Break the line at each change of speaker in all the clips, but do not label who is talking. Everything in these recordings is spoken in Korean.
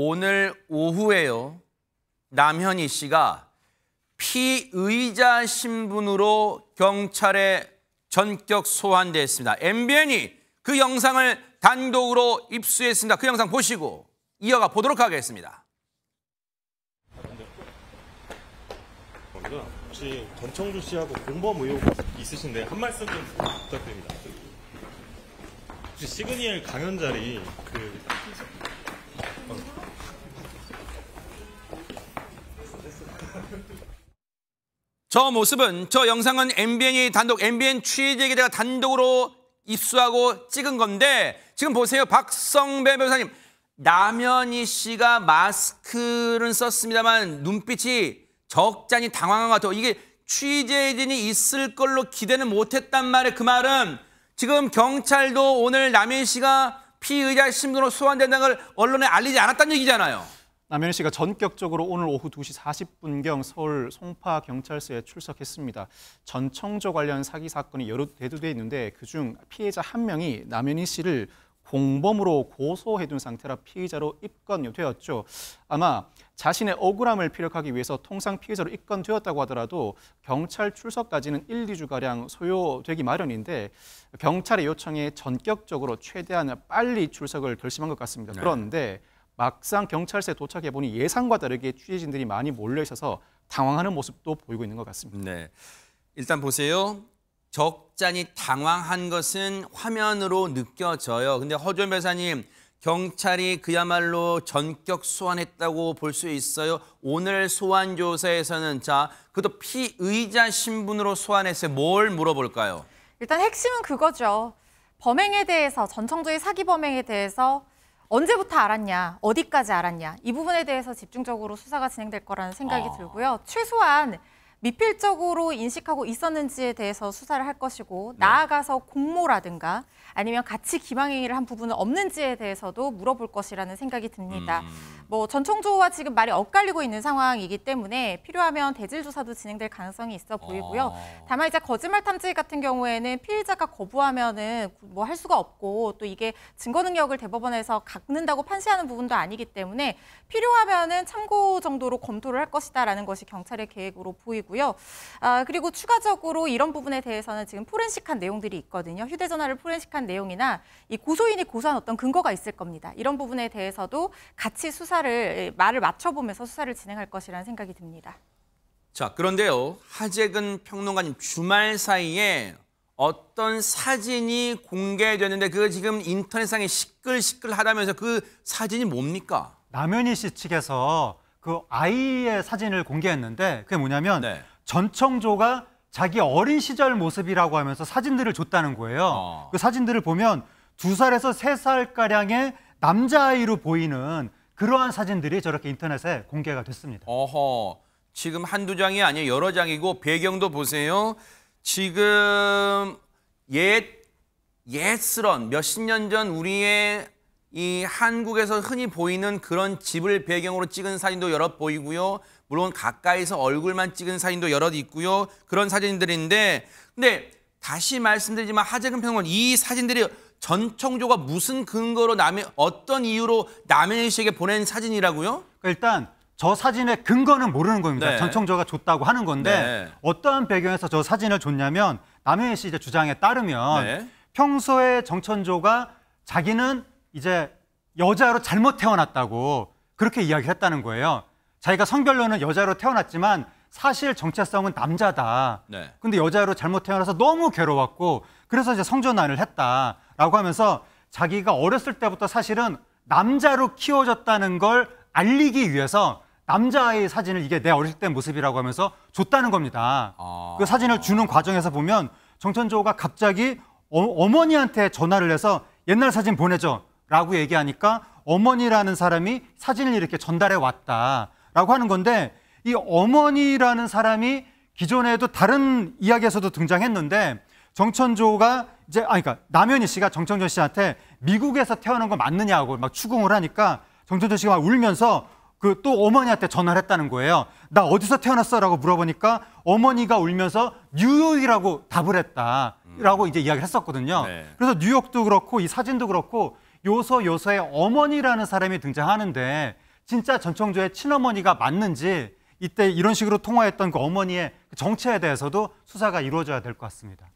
오늘 오후에요. 남현희 씨가 피의자 신분으로 경찰에 전격 소환됐습니다. MBN이 그 영상을 단독으로 입수했습니다. 그 영상 보시고 이어가 보도록 하겠습니다.
혹시 권청주 씨하고 공범 의혹 있으신데 한 말씀 좀 부탁드립니다. 혹시 시그니엘 강연 자리 그
저 모습은 저 영상은 MBN이 단독 MBN 취재 기자가 단독으로 입수하고 찍은 건데 지금 보세요 박성배 변호사님 남현희 씨가 마스크를 썼습니다만 눈빛이 적잖이 당황한 것 같아요. 이게 취재진이 있을 걸로 기대는 못했단 말에 이요그 말은 지금 경찰도 오늘 남현희 씨가 피의자 신분으로 소환된다는 걸 언론에 알리지 않았다는 얘기잖아요. 남현희 씨가 전격적으로 오늘
오후 2시 40분경 서울 송파 경찰서에 출석했습니다. 전청조 관련 사기 사건이 여러 대두돼 있는데 그중 피해자 한 명이 남현희 씨를 공범으로 고소해둔 상태라 피의자로 입건되었죠. 아마 자신의 억울함을 피력하기 위해서 통상 피해자로 입건되었다고 하더라도 경찰 출석까지는 1, 2주가량 소요되기 마련인데 경찰의 요청에 전격적으로 최대한 빨리 출석을 결심한 것 같습니다. 네. 그런데 막상 경찰서에 도착해 보니 예상과 다르게 취재진들이
많이 몰려 있어서 당황하는 모습도 보이고 있는 것 같습니다. 네. 일단 보세요. 적잖이 당황한 것은 화면으로 느껴져요. 근데 허준 변사님, 경찰이 그야말로 전격 소환했다고 볼 수 있어요. 오늘 소환 조사에서는 자, 그도 피의자 신분으로 소환했어요. 뭘 물어볼까요?
일단 핵심은 그거죠. 범행에 대해서 전청주의 사기 범행에 대해서 언제부터 알았냐, 어디까지 알았냐 이 부분에 대해서 집중적으로 수사가 진행될 거라는 생각이 아. 들고요. 최소한 미필적으로 인식하고 있었는지에 대해서 수사를 할 것이고 네. 나아가서 공모라든가 아니면 같이 기망행위를 한 부분은 없는지에 대해서도 물어볼 것이라는 생각이 듭니다. 음. 뭐전 총조와 지금 말이 엇갈리고 있는 상황이기 때문에 필요하면 대질 조사도 진행될 가능성이 있어 보이고요. 아. 다만 이제 거짓말 탐지 같은 경우에는 피의자가 거부하면은 뭐 할 수가 없고 또 이게 증거 능력을 대법원에서 갖는다고 판시하는 부분도 아니기 때문에 필요하면은 참고 정도로 검토를 할 것이다라는 것이 경찰의 계획으로 보이고. 것이고요. 아, 그리고 추가적으로 이런 부분에 대해서는 지금 포렌식한 내용들이 있거든요. 휴대전화를 포렌식한 내용이나 이 고소인이 고소한 어떤 근거가 있을 겁니다. 이런 부분에 대해서도 같이 수사를 말을 맞춰보면서 수사를 진행할 것이라는 생각이 듭니다.
자 그런데요 하재근 평론가님 주말 사이에 어떤 사진이 공개됐는데 그 지금 인터넷상에
시끌시끌하다면서 그 사진이 뭡니까? 남현희 씨 측에서 그 아이의 사진을 공개했는데 그게 뭐냐면 네. 전청조가 자기 어린 시절 모습이라고 하면서 사진들을 줬다는 거예요. 어. 그 사진들을 보면 두 살에서 세 살 가량의 남자아이로 보이는 그러한 사진들이 저렇게 인터넷에 공개가 됐습니다.
어허. 지금 한두 장이 아니에요. 여러 장이고 배경도 보세요. 지금 옛 옛스런 몇 십 년 전 우리의 이 한국에서 흔히 보이는 그런 집을 배경으로 찍은 사진도 여러 보이고요. 물론 가까이서 얼굴만 찍은 사진도 여러 있고요. 그런 사진들인데 근데 다시 말씀드리지만 하재근 평론 이 사진들이 전청조가 무슨 근거로 남해 어떤 이유로 남해희 씨에게 보낸 사진이라고요? 그러니까 일단
저 사진의 근거는 모르는 겁니다. 네. 전청조가 줬다고 하는 건데 네. 어떠한 배경에서 저 사진을 줬냐면 남해희씨이 주장에 따르면 네. 평소에 정천조가 자기는 이제 여자로 잘못 태어났다고 그렇게 이야기를 했다는 거예요. 자기가 성별로는 여자로 태어났지만 사실 정체성은 남자다. 네. 근데 여자로 잘못 태어나서 너무 괴로웠고 그래서 이제 성전환을 했다라고 하면서 자기가 어렸을 때부터 사실은 남자로 키워졌다는 걸 알리기 위해서 남자의 사진을 이게 내 어릴 때 모습이라고 하면서 줬다는 겁니다. 아... 그 사진을 주는 과정에서 보면 정천조가 갑자기 어, 머니한테 전화를 해서 옛날 사진 보내줘. 라고 얘기하니까 어머니라는 사람이 사진을 이렇게 전달해 왔다 라고 하는 건데 이 어머니라는 사람이 기존에도 다른 이야기에서도 등장했는데 정천조가 이제 아니 그러니까 남현희 씨가 정천조 씨한테 미국에서 태어난 거 맞느냐고 막 추궁을 하니까 정천조 씨가 막 울면서 그 또 어머니한테 전화를 했다는 거예요. 나 어디서 태어났어라고 물어보니까 어머니가 울면서 뉴욕이라고 답을 했다라고 음. 이제 이야기를 했었거든요. 네. 그래서 뉴욕도 그렇고 이 사진도 그렇고 요소 요소의 어머니라는 사람이 등장하는데 진짜 전청조의 친어머니가 맞는지 이때 이런 식으로 통화했던 그 어머니의 그 정체에 대해서도 수사가 이루어져야 될 것 같습니다.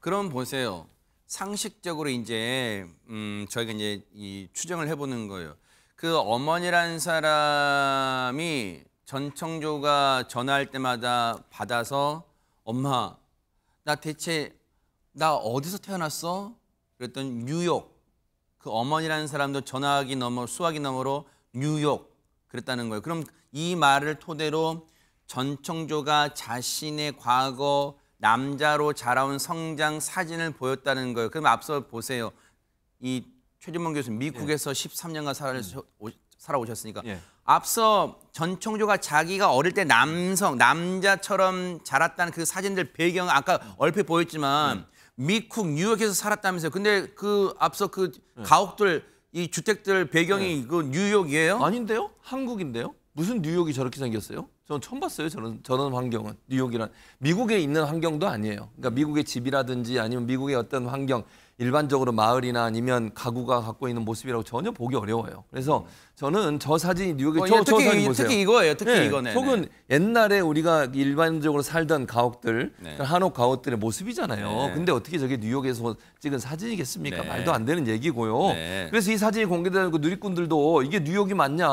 그럼 보세요. 상식적으로 이제 음 저희가 이제 이 추정을 해보는 거예요. 그 어머니라는 사람이 전청조가 전화할 때마다 받아서 엄마 나 대체 나 어디서 태어났어? 그랬더 뉴욕 그 어머니라는 사람도 전화기 너머 수화기 너머로 뉴욕 그랬다는 거예요. 그럼 이 말을 토대로 전청조가 자신의 과거 남자로 자라온 성장 사진을 보였다는 거예요. 그럼 앞서 보세요. 이 최진범 교수 미국에서 예. 13년간 살아 음. 오셨으니까 예. 앞서 전청조가 자기가 어릴 때 남성 남자처럼 자랐다는 그 사진들 배경 아까 음. 얼핏 보였지만 음. 미쿡 뉴욕에서 살았다면서요. 근데 그 앞서 그 네. 가옥들
이 주택들 배경이 네. 그 뉴욕이에요? 아닌데요? 한국인데요? 무슨 뉴욕이 저렇게 생겼어요? 저는 처음 봤어요. 저는 저런 환경은 뉴욕이란 미국에 있는 환경도 아니에요. 그러니까 미국의 집이라든지 아니면 미국의 어떤 환경 일반적으로 마을이나 아니면 가구가 갖고 있는 모습이라고 전혀 보기 어려워요. 그래서 저는 저 사진이 뉴욕의 어, 저, 예, 특히, 저 사진 보세요. 특히 이거예요. 특히 예, 네, 이거네. 속은 옛날에 우리가 일반적으로 살던 가옥들, 네. 그러니까 한옥 가옥들의 모습이잖아요. 네. 근데 어떻게 저게 뉴욕에서 찍은 사진이겠습니까? 네. 말도 안 되는 얘기고요. 네. 그래서 이 사진이 공개되는 누리꾼들도 이게 뉴욕이 맞냐?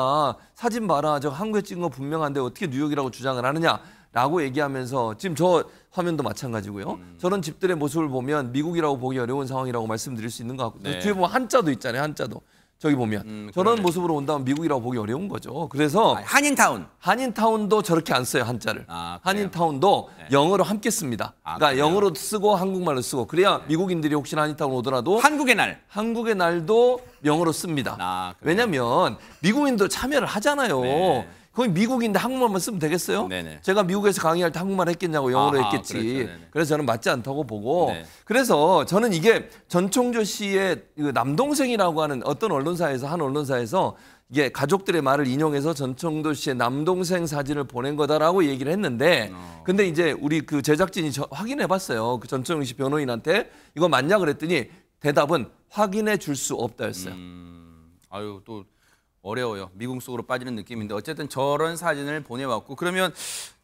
사진 봐라. 저 한국에 찍은 거 분명한데 어떻게 뉴욕이라고 주장을 하느냐? 라고 얘기하면서 지금 저 화면도 마찬가지고요. 음. 저런 집들의 모습을 보면 미국이라고 보기 어려운 상황이라고 말씀드릴 수 있는 것 같고 네. 뒤에 보면 한자도 있잖아요. 한자도. 저기 보면 음, 저런 모습으로 온다면 미국이라고 보기 어려운 거죠. 그래서 아, 한인타운 한인타운도 저렇게 안 써요 한자를. 아, 한인타운도 네. 영어로 함께 씁니다. 아, 그러니까 그래요? 영어로 쓰고 한국말로 쓰고 그래야 네. 미국인들이 혹시나 한인타운 오더라도 한국의 날 한국의 날도 영어로 씁니다. 아, 왜냐하면 미국인도 참여를 하잖아요. 네. 그건 미국인데 한국말만 쓰면 되겠어요? 네네. 제가 미국에서 강의할 때 한국말 했겠냐고 영어로 아 했겠지. 그렇죠. 그래서 저는 맞지 않다고 보고 네. 그래서 저는 이게 전총조 씨의 그 남동생이라고 하는 어떤 언론사에서 한 언론사에서 이게 가족들의 말을 인용해서 전청조 씨의 남동생 사진을 보낸 거다라고 얘기를 했는데 어. 근데 이제 우리 그 제작진이 확인해 봤어요. 그전청조씨 변호인한테 이거 맞냐 그랬더니 대답은 확인해 줄 수 없다였어요. 음,
아유 또 어려워요. 미궁 속으로 빠지는 느낌인데 어쨌든 저런 사진을 보내왔고 그러면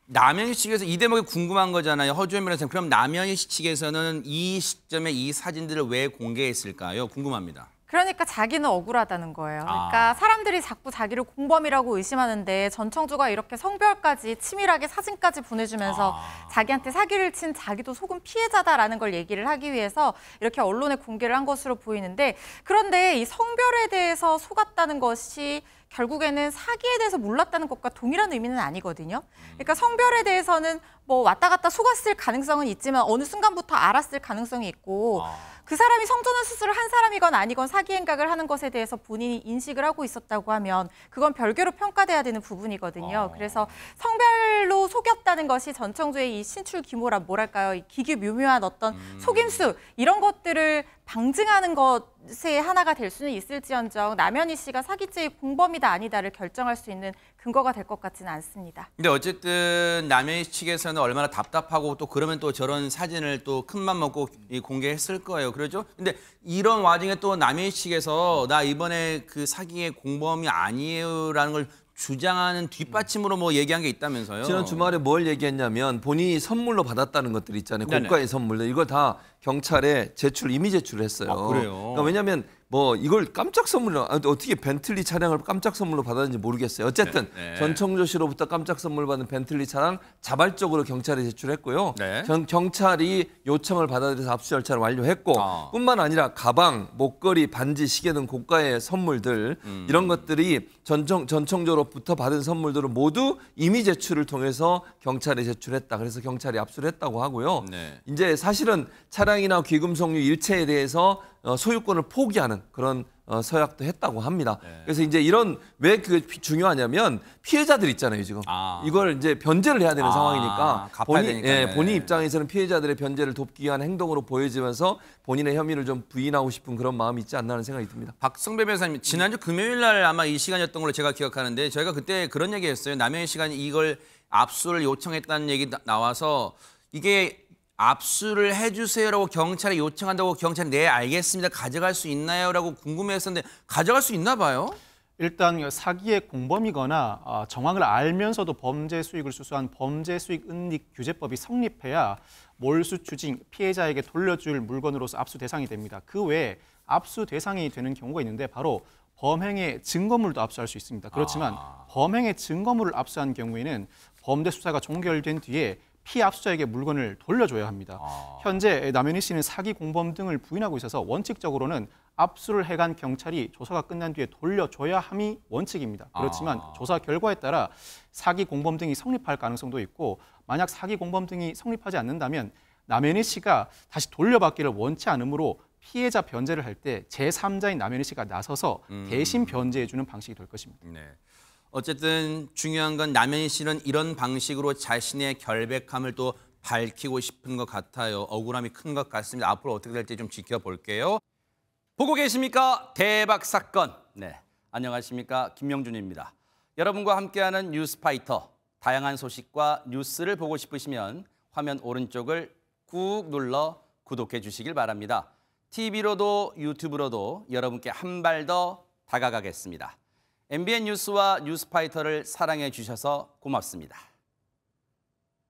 남현희 측에서 이 대목이 궁금한 거잖아요. 허주현 변호사님. 그럼 남현희 측에서는 이 시점에 이 사진들을 왜 공개했을까요? 궁금합니다.
그러니까 자기는 억울하다는 거예요. 그러니까 아. 사람들이 자꾸 자기를 공범이라고 의심하는데 전청주가 이렇게 성별까지 치밀하게 사진까지 보내주면서 아. 자기한테 사기를 친 자기도 속은 피해자다라는 걸 얘기를 하기 위해서 이렇게 언론에 공개를 한 것으로 보이는데 그런데 이 성별에 대해서 속았다는 것이 결국에는 사기에 대해서 몰랐다는 것과 동일한 의미는 아니거든요. 그러니까 음. 성별에 대해서는 뭐 왔다 갔다 속았을 가능성은 있지만 어느 순간부터 알았을 가능성이 있고 아. 그 사람이 성전환 수술을 한 사람이건 아니건 사기 행각을 하는 것에 대해서 본인이 인식을 하고 있었다고 하면 그건 별개로 평가돼야 되는 부분이거든요. 아. 그래서 성별로 속였다는 것이 전청주의 이 신출 기모란 뭐랄까요? 이 기규 묘묘한 어떤 음. 속임수 이런 것들을 방증하는 것에 하나가 될 수는 있을지언정 남현희 씨가 사기죄의 공범이다 아니다를 결정할 수 있는 근거가 될 것 같지는 않습니다.
근데 어쨌든 남현희 측에서 하면 얼마나 답답하고 또 그러면 또 저런 사진을 또 큰 맘 먹고 공개했을 거예요. 그러죠? 근데 이런 와중에 또남의 측에서 나 이번에 그 사기의 공범이 아니에요라는 걸 주장하는 뒷받침으로 뭐 얘기한 게 있다면서요. 지난 주말에
뭘 얘기했냐면 본인이 선물로 받았다는 것들 있잖아요. 국가의 선물들 이걸 다 경찰에 제출 이미 제출을 했어요. 아, 그래요. 그러니까 왜냐하면 뭐 이걸 깜짝 선물로 아, 어떻게 벤틀리 차량을 깜짝 선물로 받았는지 모르겠어요. 어쨌든 네, 네. 전청조 씨로부터 깜짝 선물 받은 벤틀리 차량 자발적으로 경찰에 제출했고요. 네. 전, 경찰이 요청을 받아들여서 압수 절차를 완료했고 아. 뿐만 아니라 가방, 목걸이, 반지, 시계 등 고가의 선물들 음. 이런 것들이 전청 전청조로부터 받은 선물들을 모두 이미 제출을 통해서 경찰에 제출했다. 그래서 경찰이 압수를 했다고 하고요. 네. 이제 사실은 차량이나 귀금 속류 일체에 대해서 어, 소유권을 포기하는 그런 어, 서약도 했다고 합니다. 네. 그래서 이제 이런 왜 그게 중요하냐면 피해자들 있잖아요 지금 아. 이걸 이제 변제를 해야 되는 아. 상황이니까 본인 예, 네. 본인 입장에서는 피해자들의 변제를 돕기 위한 행동으로 보여지면서 본인의 혐의를 좀 부인하고 싶은 그런 마음이 있지 않나 하는 생각이 듭니다. 박성배 변호사님
지난주 금요일 날 아마 이 시간이었던 걸로 제가 기억하는데 저희가 그때 그런 얘기했어요. 남의 시간이 이걸 압수를 요청했다는 얘기 나와서 이게 압수를 해주세요라고 경찰에 요청한다고 경찰이 네 알겠습니다 가져갈 수 있나요라고 궁금해했었는데 가져갈
수 있나 봐요? 일단 사기의 공범이거나 어, 정황을 알면서도 범죄 수익을 수수한 범죄 수익 은닉 규제법이 성립해야 몰수 추징 피해자에게 돌려줄 물건으로서 압수 대상이 됩니다. 그 외에 압수 대상이 되는 경우가 있는데 바로 범행의 증거물도 압수할 수 있습니다. 그렇지만 아... 범행의 증거물을 압수한 경우에는 범죄 수사가 종결된 뒤에 피압수자에게 물건을 돌려줘야 합니다. 아. 현재 남현희 씨는 사기 공범 등을 부인하고 있어서 원칙적으로는 압수를 해간 경찰이 조사가 끝난 뒤에 돌려줘야 함이 원칙입니다. 아. 그렇지만 아. 조사 결과에 따라 사기 공범 등이 성립할 가능성도 있고 만약 사기 공범 등이 성립하지 않는다면 남현희 씨가 다시 돌려받기를 원치 않으므로 피해자 변제를 할 때 제3자인 남현희 씨가 나서서
음. 대신 변제해주는 방식이 될 것입니다. 네. 어쨌든 중요한 건 남현희 씨는 이런 방식으로 자신의 결백함을 또 밝히고 싶은 것 같아요. 억울함이 큰 것 같습니다. 앞으로 어떻게 될지 좀 지켜볼게요. 보고 계십니까? 대박 사건. 네, 안녕하십니까? 김명준입니다. 여러분과 함께하는 뉴스파이터. 다양한 소식과 뉴스를 보고 싶으시면 화면 오른쪽을 꾹 눌러 구독해 주시길 바랍니다. TV로도 유튜브로도 여러분께 한 발 더 다가가겠습니다. MBN 뉴스와 뉴스파이터를 사랑해 주셔서 고맙습니다.